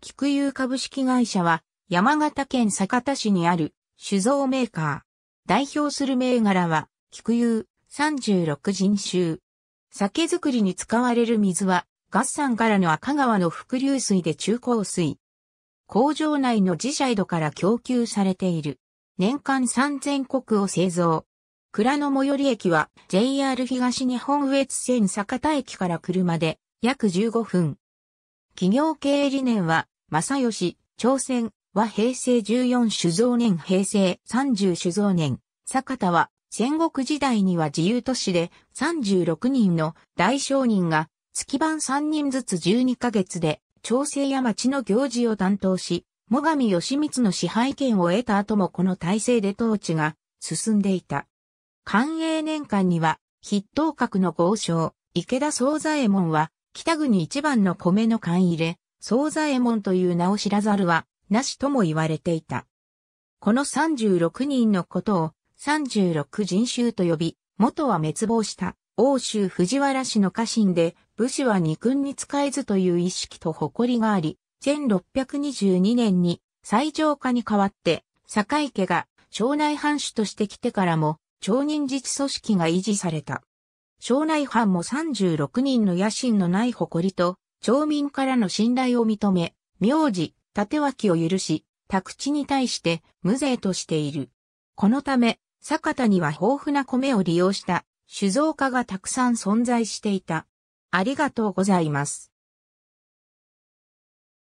菊友株式会社は山形県酒田市にある酒造メーカー。代表する銘柄は菊友36人衆。酒造りに使われる水は合算からの赤川の伏流水で中高水。工場内の自社井戸から供給されている。年間3000石を製造。蔵の最寄り駅は JR 東日本越線酒田駅から車で約15分。企業経営理念は、正義、朝鮮は平成14酒造年平成30酒造年。坂田は戦国時代には自由都市で36人の大商人が月番3人ずつ12ヶ月で朝鮮や町の行事を担当し、最上義光の支配権を得た後もこの体制で統治が進んでいた。寛永年間には筆頭閣の豪商、池田総左衛門は北国一番の米の缶入れ、惣左衛門という名を知らざるは、なしとも言われていた。この36人のことを、36人衆と呼び、元は滅亡した、欧州藤原氏の家臣で、武士は二君に使えずという意識と誇りがあり、1622年に最上家に代わって、堺井家が、庄内藩主として来てからも、町人自治組織が維持された。省内藩も36人の野心のない誇りと、町民からの信頼を認め、名字、縦脇を許し、宅地に対して無税としている。このため、坂田には豊富な米を利用した酒造家がたくさん存在していた。ありがとうございます。